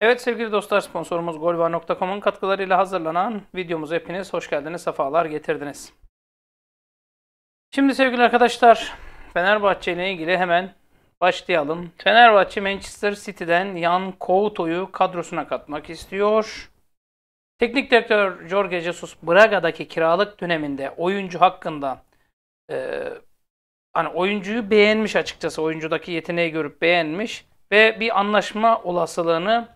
Evet sevgili dostlar sponsorumuz golva.com'un katkılarıyla hazırlanan videomuza hepiniz hoş geldiniz, sefalar getirdiniz. Şimdi sevgili arkadaşlar Fenerbahçe ile ilgili hemen Başlayalım. Fenerbahçe Manchester City'den Jan Couto'yu kadrosuna katmak istiyor. Teknik direktör Jorge Jesus Braga'daki kiralık döneminde oyuncu hakkında e, hani oyuncuyu beğenmiş açıkçası. Oyuncudaki yeteneği görüp beğenmiş ve bir anlaşma olasılığını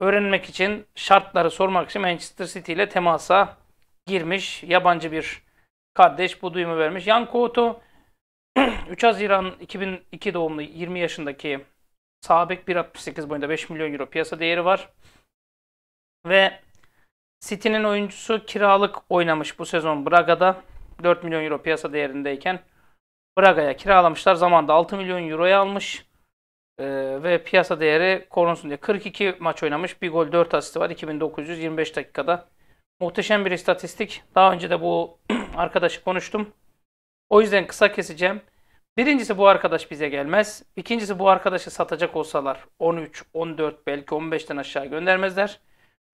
öğrenmek için şartları sormak için Manchester City ile temasa girmiş yabancı bir kardeş bu duyumu vermiş. Jan Couto 3 Haziran 2002 doğumlu 20 yaşındaki Sabek 1.68 boyunda 5 milyon euro piyasa değeri var. Ve City'nin oyuncusu kiralık oynamış bu sezon Braga'da. 4 milyon euro piyasa değerindeyken Braga'ya kiralamışlar. zamanda 6 milyon euroya almış. Ee, ve piyasa değeri konusunda 42 maç oynamış. Bir gol 4 asisti var 2925 dakikada. Muhteşem bir istatistik. Daha önce de bu arkadaşı konuştum. O yüzden kısa keseceğim. Birincisi bu arkadaş bize gelmez. İkincisi bu arkadaşı satacak olsalar 13, 14 belki 15'ten aşağı göndermezler.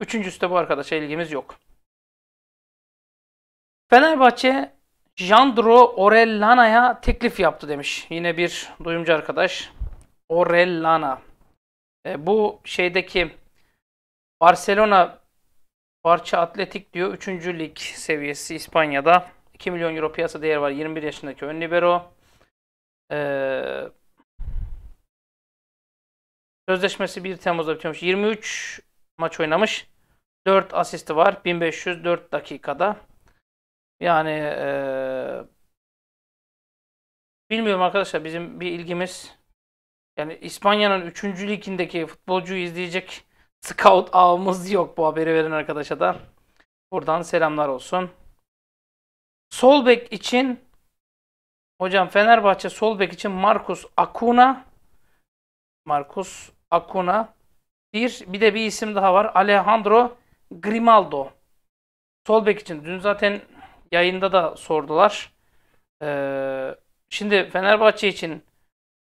Üçüncüsü de bu arkadaşa ilgimiz yok. Fenerbahçe Jandro Orellana'ya teklif yaptı demiş. Yine bir duyumcu arkadaş. Orellana. E, bu şeydeki Barcelona Barça Atletik diyor. Üçüncü lig seviyesi İspanya'da. 2 milyon euro piyasa değeri var. 21 yaşındaki ön libero. Ee, sözleşmesi 1 Temmuz'da bitiyormuş. 23 maç oynamış. 4 asisti var. 1504 dakikada. Yani ee, bilmiyorum arkadaşlar bizim bir ilgimiz yani İspanya'nın 3. ligindeki futbolcuyu izleyecek scout ağımız yok bu haberi veren arkadaşa da. Buradan selamlar olsun. Sol bek için hocam Fenerbahçe sol bek için Markus Akuna Markus Akuna bir bir de bir isim daha var. Alejandro Grimaldo. Sol bek için dün zaten yayında da sordular. Ee, şimdi Fenerbahçe için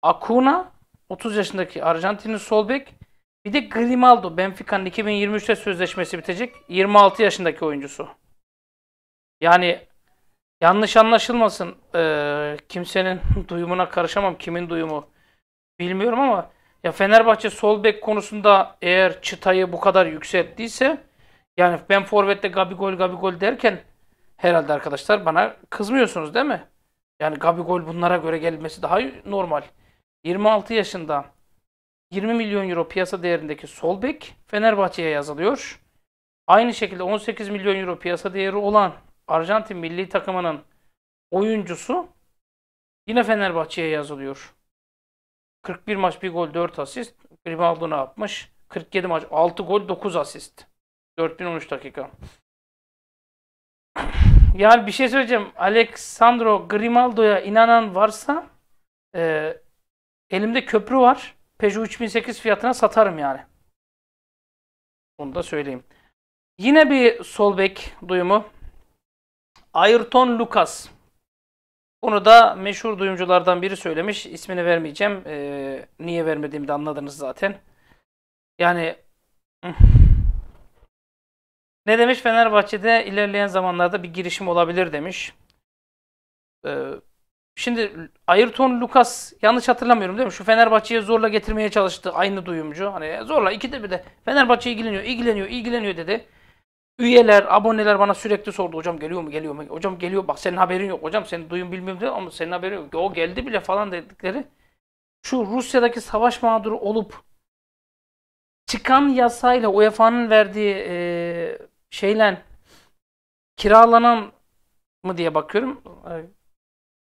Akuna 30 yaşındaki Arjantinli sol bek bir de Grimaldo Benfica'nın 2023'te sözleşmesi bitecek 26 yaşındaki oyuncusu. Yani Yanlış anlaşılmasın. Ee, kimsenin duyumuna karışamam. Kimin duyumu bilmiyorum ama ya Fenerbahçe sol bek konusunda eğer çıtayı bu kadar yükselttiyse yani ben forvette Gabigol Gabigol derken herhalde arkadaşlar bana kızmıyorsunuz değil mi? Yani Gabigol bunlara göre gelmesi daha normal. 26 yaşında 20 milyon euro piyasa değerindeki sol bek Fenerbahçe'ye yazılıyor. Aynı şekilde 18 milyon euro piyasa değeri olan Arjantin milli takımının oyuncusu yine Fenerbahçe'ye yazılıyor. 41 maç 1 gol 4 asist. Grimaldo ne yapmış? 47 maç 6 gol 9 asist. 4013 dakika. Yani bir şey söyleyeceğim. Alexandro Grimaldo'ya inanan varsa e, elimde köprü var. Peugeot 3008 fiyatına satarım yani. Bunu da söyleyeyim. Yine bir sol bek duyumu. Ayrton Lucas. Bunu da meşhur duyumculardan biri söylemiş. İsmini vermeyeceğim. Ee, niye vermediğimi de anladınız zaten. Yani ne demiş? Fenerbahçe'de ilerleyen zamanlarda bir girişim olabilir demiş. Ee, şimdi Ayrton Lucas yanlış hatırlamıyorum değil mi? Şu Fenerbahçe'ye zorla getirmeye çalıştı aynı duyumcu. Hani zorla ikide bir de Fenerbahçe ilgileniyor, ilgileniyor, ilgileniyor dedi. Üyeler, aboneler bana sürekli sordu. Hocam geliyor mu, geliyor mu? Hocam geliyor bak senin haberin yok. Hocam seni duyun bilmiyorum dedi ama senin haberin yok. O geldi bile falan dedikleri. Şu Rusya'daki savaş mağduru olup çıkan yasayla UEFA'nın verdiği e, şeyle kiralanan mı diye bakıyorum.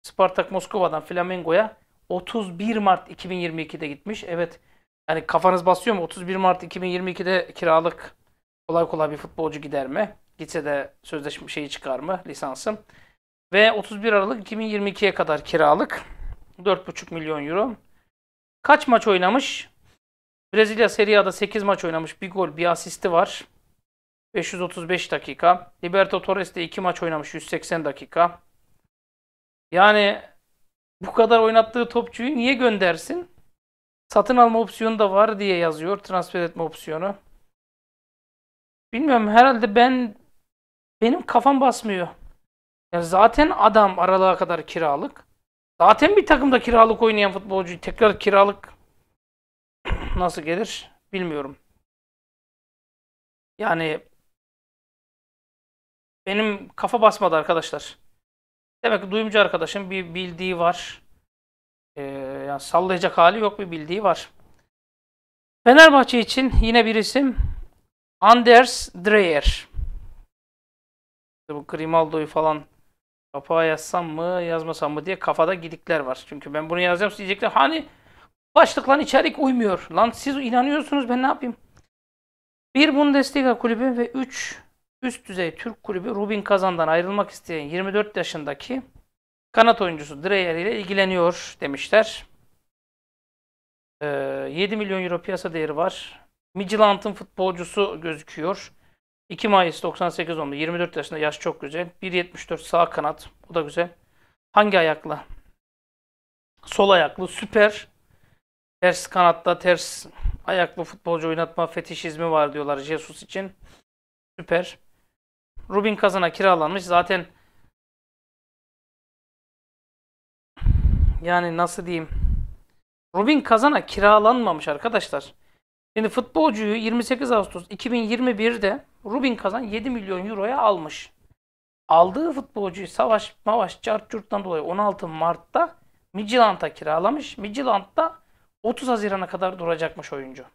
Spartak Moskova'dan Flamengo'ya 31 Mart 2022'de gitmiş. Evet. Yani kafanız basıyor mu? 31 Mart 2022'de kiralık kolay kolay bir futbolcu gider mi? Gitse de sözleşme şeyi çıkar mı? lisansım? Ve 31 Aralık 2022'ye kadar kiralık. 4,5 milyon euro. Kaç maç oynamış? Brezilya Serie A'da 8 maç oynamış. Bir gol, bir asisti var. 535 dakika. Libertadores 2 maç oynamış 180 dakika. Yani bu kadar oynattığı topçuyu niye göndersin? Satın alma opsiyonu da var diye yazıyor. Transfer etme opsiyonu. Bilmiyorum herhalde ben benim kafam basmıyor. Ya zaten adam aralığa kadar kiralık. Zaten bir takımda kiralık oynayan futbolcuyu tekrar kiralık nasıl gelir bilmiyorum. Yani benim kafa basmadı arkadaşlar. Demek ki duyumcu arkadaşım bir bildiği var. Ee, yani sallayacak hali yok bir bildiği var. Fenerbahçe için yine bir isim Anders Dreyer. Bu Grimaldo'yu falan kapağa yazsam mı yazmasam mı diye kafada gidikler var. Çünkü ben bunu yazacağım diyecekler hani başlık içerik uymuyor. Lan siz inanıyorsunuz ben ne yapayım? Bir Bundesliga kulübü ve 3 üst düzey Türk kulübü Rubin Kazan'dan ayrılmak isteyen 24 yaşındaki kanat oyuncusu Dreyer ile ilgileniyor demişler. Ee, 7 milyon euro piyasa değeri var. Midtjylland'ın futbolcusu gözüküyor. 2 Mayıs 98 doğumlu. 24 yaşında yaş çok güzel. 1.74 sağ kanat. Bu da güzel. Hangi ayakla? Sol ayaklı. Süper. Ters kanatta ters ayaklı futbolcu oynatma fetişizmi var diyorlar Jesus için. Süper. Rubin Kazan'a kiralanmış. Zaten yani nasıl diyeyim? Rubin Kazan'a kiralanmamış arkadaşlar. Şimdi futbolcuyu 28 Ağustos 2021'de Rubin Kazan 7 milyon euroya almış. Aldığı futbolcuyu savaş mavaş çarp dolayı 16 Mart'ta Midtjylland'a kiralamış. Midtjylland'da 30 Haziran'a kadar duracakmış oyuncu.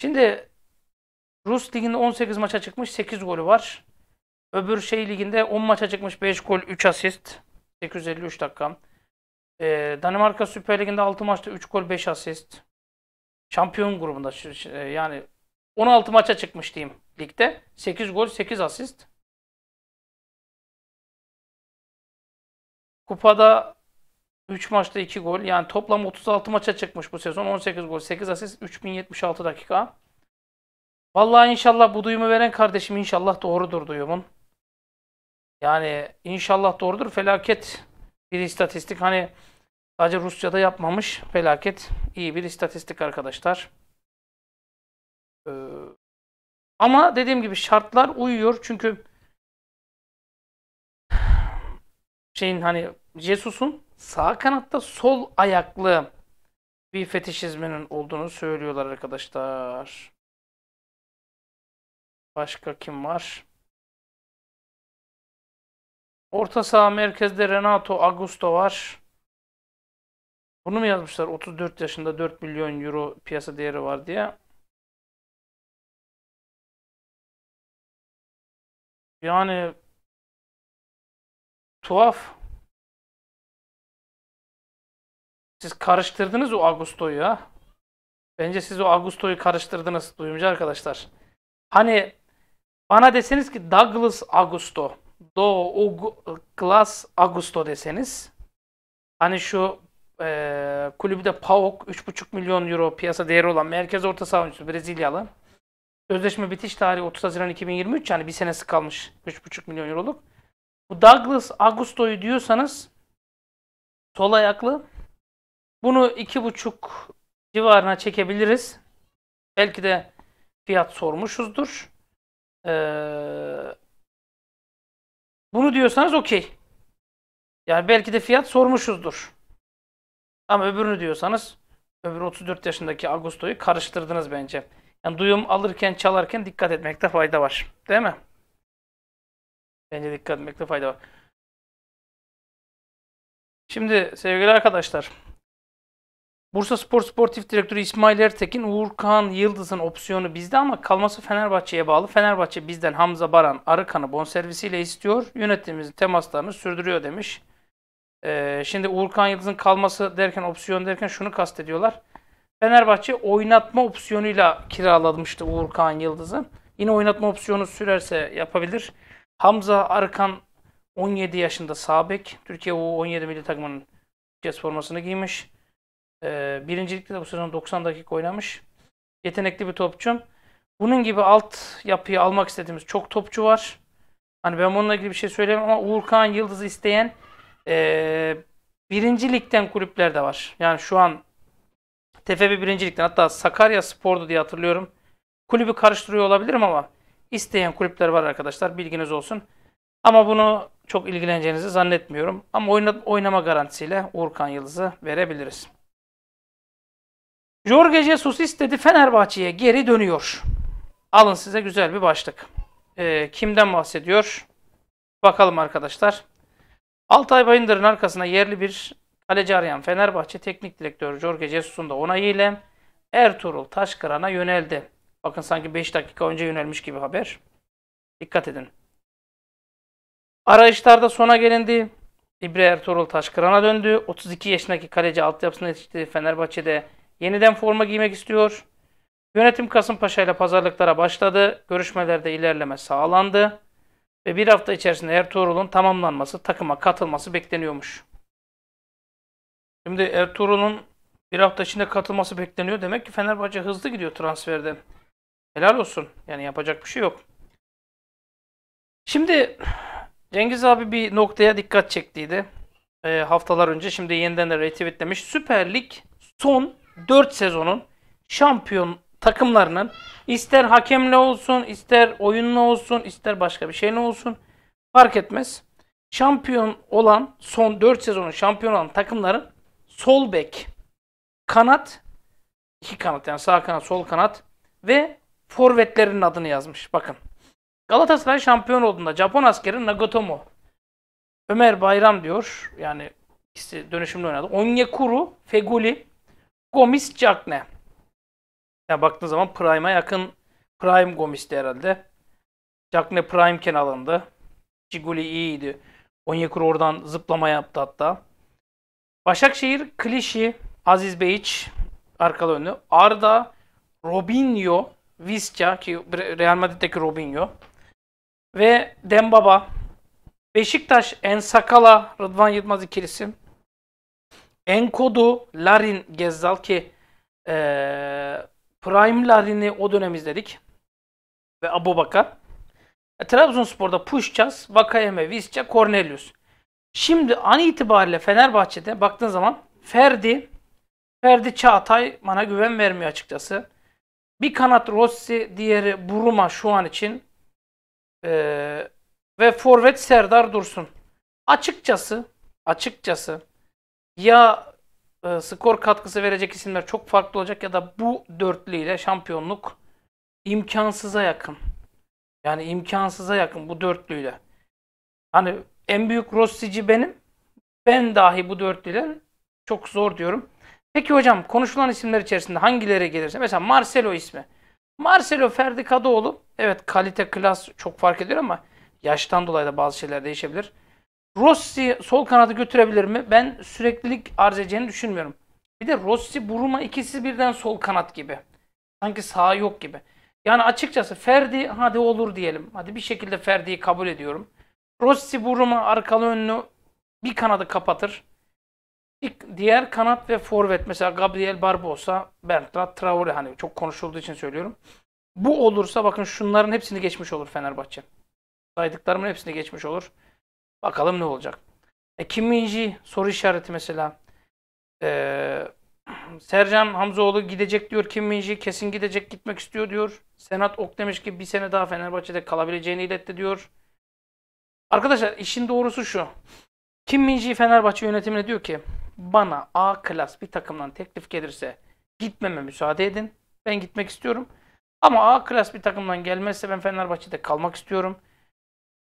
Şimdi Rus liginde 18 maça çıkmış 8 golü var. Öbür şey liginde 10 maça çıkmış 5 gol 3 asist. 853 dakika. Ee, Danimarka Süper Ligi'nde 6 maçta 3 gol 5 asist şampiyon grubunda e, yani 16 maça çıkmış diyeyim ligde. 8 gol, 8 asist. Kupada 3 maçta 2 gol. Yani toplam 36 maça çıkmış bu sezon. 18 gol, 8 asist, 3076 dakika. Vallahi inşallah bu duyumu veren kardeşim inşallah doğrudur duyumun. Yani inşallah doğrudur. Felaket bir istatistik. Hani Sadece Rusya'da yapmamış felaket iyi bir istatistik arkadaşlar. Ee, ama dediğim gibi şartlar uyuyor çünkü şeyin hani Jesus'un sağ kanatta sol ayaklı bir fetişizminin olduğunu söylüyorlar arkadaşlar. Başka kim var? Orta saha merkezde Renato Augusto var. Bunu mu yazmışlar? 34 yaşında 4 milyon euro piyasa değeri var diye. Yani tuhaf. Siz karıştırdınız o Agusto'yu ha. Bence siz o Agusto'yu karıştırdınız duyumcu arkadaşlar. Hani bana deseniz ki Douglas Augusto, Douglas Glass Augusto deseniz. Hani şu e, kulübü de PAOK 3,5 milyon euro piyasa değeri olan merkez orta saha oyuncusu Brezilyalı. Sözleşme bitiş tarihi 30 Haziran 2023 yani bir senesi kalmış 3,5 milyon euroluk. Bu Douglas Augusto'yu diyorsanız sol ayaklı. Bunu 2,5 civarına çekebiliriz. Belki de fiyat sormuşuzdur. Ee, bunu diyorsanız okey. Yani belki de fiyat sormuşuzdur. Ama öbürünü diyorsanız öbür 34 yaşındaki Agusto'yu karıştırdınız bence. Yani duyum alırken çalarken dikkat etmekte fayda var. Değil mi? Bence dikkat etmekte fayda var. Şimdi sevgili arkadaşlar. Bursa Spor Sportif Direktörü İsmail Ertekin, Uğur Yıldız'ın opsiyonu bizde ama kalması Fenerbahçe'ye bağlı. Fenerbahçe bizden Hamza Baran, Arıkan'ı bonservisiyle istiyor. Yönetimimizin temaslarını sürdürüyor demiş. Ee, şimdi Uğurkan Yıldız'ın kalması derken, opsiyon derken şunu kastediyorlar. Fenerbahçe oynatma opsiyonuyla kiralamıştı Uğurkan Yıldız'ı. Yine oynatma opsiyonu sürerse yapabilir. Hamza Arkan 17 yaşında sabek. Türkiye U17 milli takımının cez formasını giymiş. Ee, birincilikte de bu sezon 90 dakika oynamış. Yetenekli bir topçu. Bunun gibi alt yapıyı almak istediğimiz çok topçu var. Hani ben bununla ilgili bir şey söyleyemem ama Uğurkan Yıldız'ı isteyen e, birinci kulüpler de var. Yani şu an TFB birincilikten hatta Sakarya Spor'du diye hatırlıyorum. Kulübü karıştırıyor olabilirim ama isteyen kulüpler var arkadaşlar. Bilginiz olsun. Ama bunu çok ilgileneceğinizi zannetmiyorum. Ama oyna, oynama garantisiyle Uğurkan Yıldız'ı verebiliriz. Jorge Jesus istedi Fenerbahçe'ye geri dönüyor. Alın size güzel bir başlık. E, kimden bahsediyor? Bakalım arkadaşlar. Altay Bayındır'ın arkasına yerli bir kaleci arayan Fenerbahçe Teknik Direktörü Jorge Jesus'un da onayıyla Ertuğrul Taşkıran'a yöneldi. Bakın sanki 5 dakika önce yönelmiş gibi haber. Dikkat edin. Arayışlarda sona gelindi. İbre Ertuğrul Taşkıran'a döndü. 32 yaşındaki kaleci altyapısına yetişti. Fenerbahçe'de yeniden forma giymek istiyor. Yönetim Kasımpaşa ile pazarlıklara başladı. Görüşmelerde ilerleme sağlandı. Ve bir hafta içerisinde Ertuğrul'un tamamlanması, takıma katılması bekleniyormuş. Şimdi Ertuğrul'un bir hafta içinde katılması bekleniyor. Demek ki Fenerbahçe hızlı gidiyor transferde. Helal olsun. Yani yapacak bir şey yok. Şimdi Cengiz abi bir noktaya dikkat çektiydi. E, haftalar önce şimdi yeniden de retweetlemiş. Süper Lig son 4 sezonun şampiyon takımlarının ister hakemle olsun, ister oyunla olsun, ister başka bir şeyle olsun fark etmez. Şampiyon olan son 4 sezonu şampiyon olan takımların sol bek, kanat, iki kanat yani sağ kanat, sol kanat ve forvetlerinin adını yazmış. Bakın. Galatasaray şampiyon olduğunda Japon askeri Nagatomo, Ömer Bayram diyor. Yani ikisi dönüşümlü oynadı. Onyekuru, Feguli, Gomis, Cakne. Yani baktığın zaman Prime'a yakın Prime Gomis'ti herhalde. Jackne Prime'ken alındı. Ciguli iyiydi. Onyekur oradan zıplama yaptı hatta. Başakşehir, Klişi, Aziz Beyç arkalı önlü. Arda, Robinho, Visca ki Real Madrid'deki Robinho ve Dembaba. Beşiktaş, Ensakala, Rıdvan Yılmaz ikilisi. Enkodu, Larin, Gezzal ki ee, Prime'larını o dönem izledik. Ve Abu Bakar. E, Trabzonspor'da Puşcas, Vakayeme, Visca, Cornelius. Şimdi an itibariyle Fenerbahçe'de baktığın zaman Ferdi, Ferdi Çağatay bana güven vermiyor açıkçası. Bir kanat Rossi, diğeri Buruma şu an için. Ee, ve forvet Serdar Dursun. Açıkçası, açıkçası ya e, skor katkısı verecek isimler çok farklı olacak ya da bu dörtlüyle şampiyonluk imkansıza yakın. Yani imkansıza yakın bu dörtlüyle. Hani en büyük Rossi'ci benim. Ben dahi bu dörtlüyle çok zor diyorum. Peki hocam konuşulan isimler içerisinde hangileri gelirse mesela Marcelo ismi. Marcelo Ferdi Kadıoğlu evet kalite klas çok fark ediyor ama yaştan dolayı da bazı şeyler değişebilir. Rossi sol kanadı götürebilir mi? Ben süreklilik arz edeceğini düşünmüyorum. Bir de Rossi, Buruma ikisi birden sol kanat gibi. Sanki sağ yok gibi. Yani açıkçası Ferdi hadi olur diyelim. Hadi bir şekilde Ferdi'yi kabul ediyorum. Rossi, Buruma arkalı önlü bir kanadı kapatır. Diğer kanat ve forvet mesela Gabriel Barbosa, Bertrand Traore hani çok konuşulduğu için söylüyorum. Bu olursa bakın şunların hepsini geçmiş olur Fenerbahçe. Saydıklarımın hepsini geçmiş olur. Bakalım ne olacak. E, Kim Minji soru işareti mesela. E, Sercan Hamzoğlu gidecek diyor. Kim Minji kesin gidecek gitmek istiyor diyor. Senat Ok demiş ki bir sene daha Fenerbahçe'de kalabileceğini iletti diyor. Arkadaşlar işin doğrusu şu. Kim Minji Fenerbahçe yönetimine diyor ki bana A klas bir takımdan teklif gelirse gitmeme müsaade edin. Ben gitmek istiyorum. Ama A klas bir takımdan gelmezse ben Fenerbahçe'de kalmak istiyorum.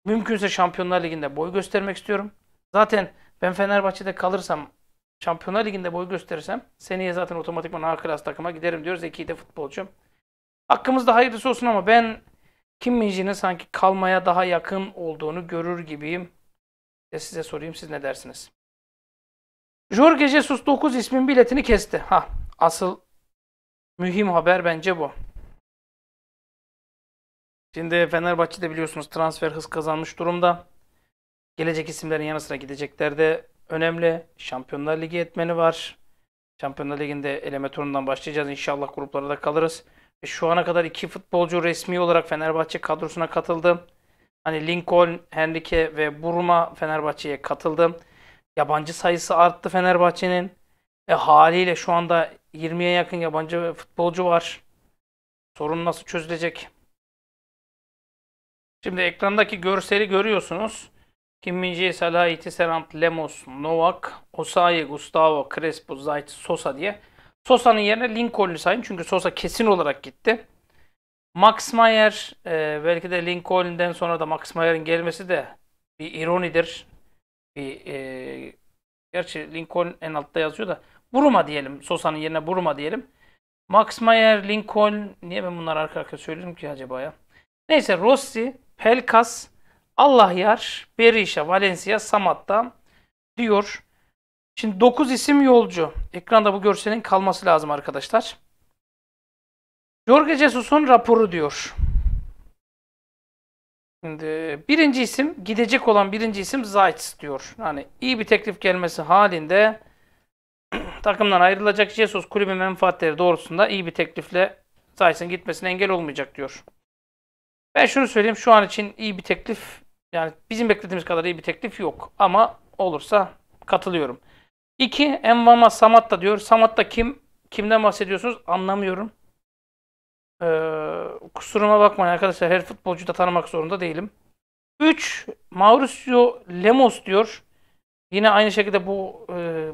Mümkünse Şampiyonlar Ligi'nde boy göstermek istiyorum. Zaten ben Fenerbahçe'de kalırsam, Şampiyonlar Ligi'nde boy gösterirsem seneye zaten otomatikman A klas takıma giderim diyor. Zeki de futbolcum. Hakkımızda hayırlısı olsun ama ben Kim Minji'nin sanki kalmaya daha yakın olduğunu görür gibiyim. De size sorayım siz ne dersiniz? Jorge Jesus 9 ismin biletini kesti. Ha asıl mühim haber bence bu. Şimdi Fenerbahçe de biliyorsunuz transfer hız kazanmış durumda. Gelecek isimlerin yanı sıra gidecekler de önemli. Şampiyonlar Ligi etmeni var. Şampiyonlar Ligi'nde eleme turundan başlayacağız. İnşallah gruplara da kalırız. E şu ana kadar iki futbolcu resmi olarak Fenerbahçe kadrosuna katıldı. Hani Lincoln, Henrique ve Burma Fenerbahçe'ye katıldı. Yabancı sayısı arttı Fenerbahçe'nin. E haliyle şu anda 20'ye yakın yabancı futbolcu var. Sorun nasıl çözülecek? Şimdi ekrandaki görseli görüyorsunuz. Kim Min-jae, Salah, Itisserant, Lemos, Novak, Osayi, Gustavo, Crespo, Zayt, Sosa diye. Sosa'nın yerine Lincoln'ü sayın çünkü Sosa kesin olarak gitti. Max Mayer, e, belki de Lincoln'den sonra da Max Mayer'in gelmesi de bir ironidir. Bir e, Gerçi Lincoln en altta yazıyor da. Buruma diyelim. Sosa'nın yerine Buruma diyelim. Max Mayer, Lincoln. Niye ben bunları arka arka söylüyorum ki acaba ya? Neyse Rossi Helkas, Allah Yar, Berisha, Valencia, Samat'ta diyor. Şimdi 9 isim yolcu. Ekranda bu görselin kalması lazım arkadaşlar. Jorge Jesus'un raporu diyor. Şimdi birinci isim gidecek olan birinci isim Zayt diyor. Yani iyi bir teklif gelmesi halinde takımdan ayrılacak Jesus kulübün menfaatleri doğrultusunda iyi bir teklifle Zayt'ın gitmesine engel olmayacak diyor. Ben şunu söyleyeyim şu an için iyi bir teklif yani bizim beklediğimiz kadar iyi bir teklif yok ama olursa katılıyorum. İki Envama Samatta diyor. Samatta kim? Kimden bahsediyorsunuz? Anlamıyorum. Ee, kusuruma bakmayın arkadaşlar. Her futbolcuyu da tanımak zorunda değilim. Üç Mauricio Lemos diyor. Yine aynı şekilde bu e,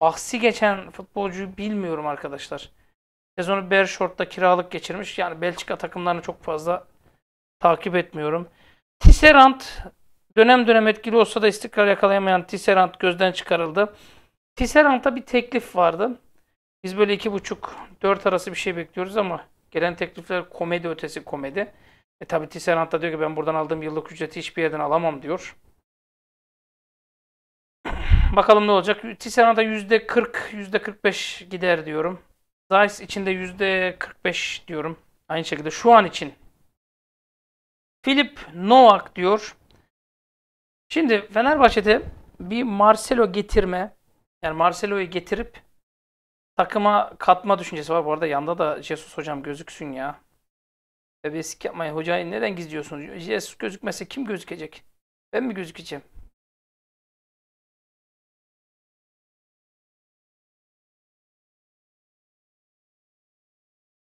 bahsi geçen futbolcuyu bilmiyorum arkadaşlar. Sezonu Bershort'ta kiralık geçirmiş. Yani Belçika takımlarını çok fazla takip etmiyorum. Tisserand dönem dönem etkili olsa da istikrar yakalayamayan Tisserand gözden çıkarıldı. Tisserand'da bir teklif vardı. Biz böyle iki buçuk, dört arası bir şey bekliyoruz ama gelen teklifler komedi ötesi komedi. E tabi Tisserand da diyor ki ben buradan aldığım yıllık ücreti hiçbir yerden alamam diyor. Bakalım ne olacak. Tisserand'a %40, %45 gider diyorum. Zeiss içinde yüzde %45 diyorum. Aynı şekilde şu an için Philip Novak diyor. Şimdi Fenerbahçe'de bir Marcelo getirme yani Marcelo'yu getirip takıma katma düşüncesi var. Bu arada yanda da Jesus hocam gözüksün ya. Bebesik yapmayın. Hocayı neden gizliyorsunuz? Jesus gözükmese kim gözükecek? Ben mi gözükeceğim?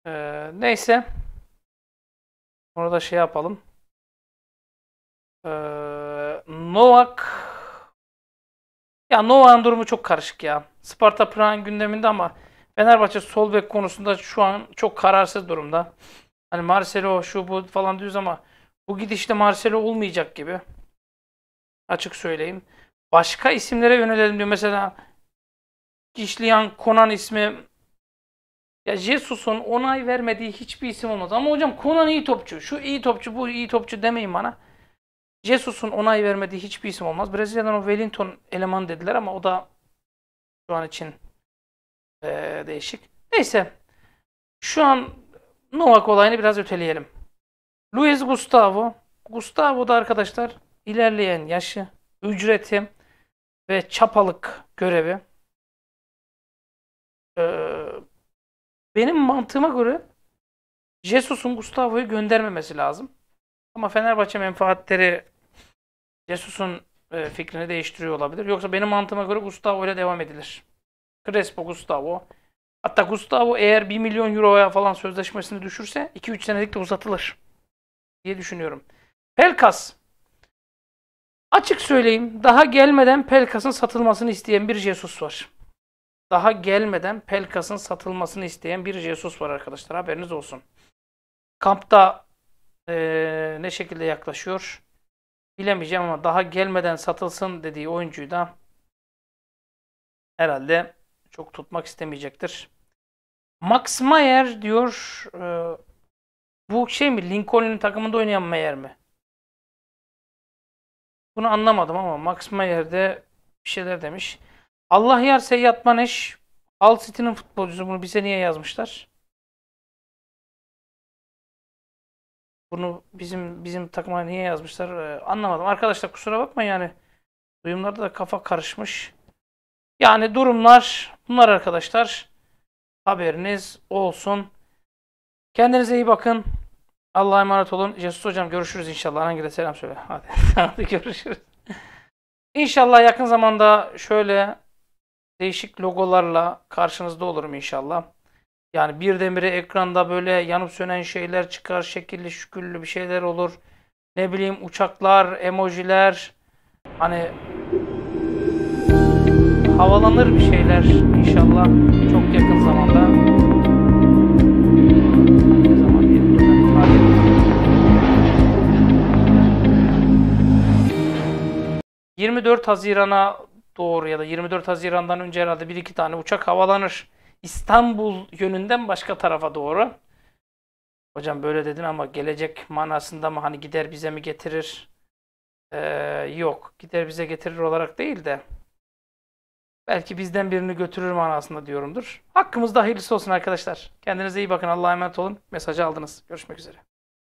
Ee, neyse. Orada şey yapalım. Ee, Novak ya Novak'ın durumu çok karışık ya. Sparta Prag'ın gündeminde ama Fenerbahçe sol bek konusunda şu an çok kararsız durumda. Hani Marcelo şu bu falan diyoruz ama bu gidişte Marcelo olmayacak gibi. Açık söyleyeyim. Başka isimlere yönelelim diyor. Mesela Gişliyan Konan ismi ya Jesus'un onay vermediği hiçbir isim olmaz. Ama hocam Konan iyi topçu. Şu iyi topçu, bu iyi topçu demeyin bana. Jesus'un onay vermediği hiçbir isim olmaz. Brezilya'dan o Wellington eleman dediler ama o da şu an için e, değişik. Neyse. Şu an Novak olayını biraz öteleyelim. Luis Gustavo. Gustavo da arkadaşlar ilerleyen yaşı, ücreti ve çapalık görevi. Ee, benim mantığıma göre Jesus'un Gustavo'yu göndermemesi lazım. Ama Fenerbahçe menfaatleri Jesus'un e, fikrini değiştiriyor olabilir. Yoksa benim mantığıma göre Gustavo ile devam edilir. Crespo Gustavo. Hatta Gustavo eğer 1 milyon euroya falan sözleşmesini düşürse 2-3 senelik de uzatılır diye düşünüyorum. Pelkas. Açık söyleyeyim daha gelmeden Pelkas'ın satılmasını isteyen bir Jesus var. Daha gelmeden Pelkas'ın satılmasını isteyen bir Jesus var arkadaşlar haberiniz olsun. Kampta ee, ne şekilde yaklaşıyor? bilemeyeceğim ama daha gelmeden satılsın dediği oyuncuyu da herhalde çok tutmak istemeyecektir. Max Mayer diyor e, bu şey mi Lincoln'un takımında oynayan Mayer mi? Bunu anlamadım ama Max Mayer de bir şeyler demiş. Allah yar Seyyat Maneş Al City'nin futbolcusu bunu bize niye yazmışlar? Bunu bizim bizim takıma niye yazmışlar ee, anlamadım. Arkadaşlar kusura bakma yani duyumlarda da kafa karışmış. Yani durumlar bunlar arkadaşlar. Haberiniz olsun. Kendinize iyi bakın. Allah'a emanet olun. Jesus hocam görüşürüz inşallah. Hangi de selam söyle. Hadi, hadi görüşürüz. İnşallah yakın zamanda şöyle değişik logolarla karşınızda olurum inşallah. Yani birdenbire ekranda böyle yanıp sönen şeyler çıkar. Şekilli şüküllü bir şeyler olur. Ne bileyim uçaklar, emojiler. Hani havalanır bir şeyler inşallah çok yakın zamanda. ...24 Haziran'a doğru ya da 24 Haziran'dan önce herhalde bir iki tane uçak havalanır. İstanbul yönünden başka tarafa doğru. Hocam böyle dedin ama gelecek manasında mı hani gider bize mi getirir? Ee, yok. Gider bize getirir olarak değil de belki bizden birini götürür manasında diyorumdur. Hakkımızda hayırlısı olsun arkadaşlar. Kendinize iyi bakın. Allah'a emanet olun. Mesajı aldınız. Görüşmek üzere.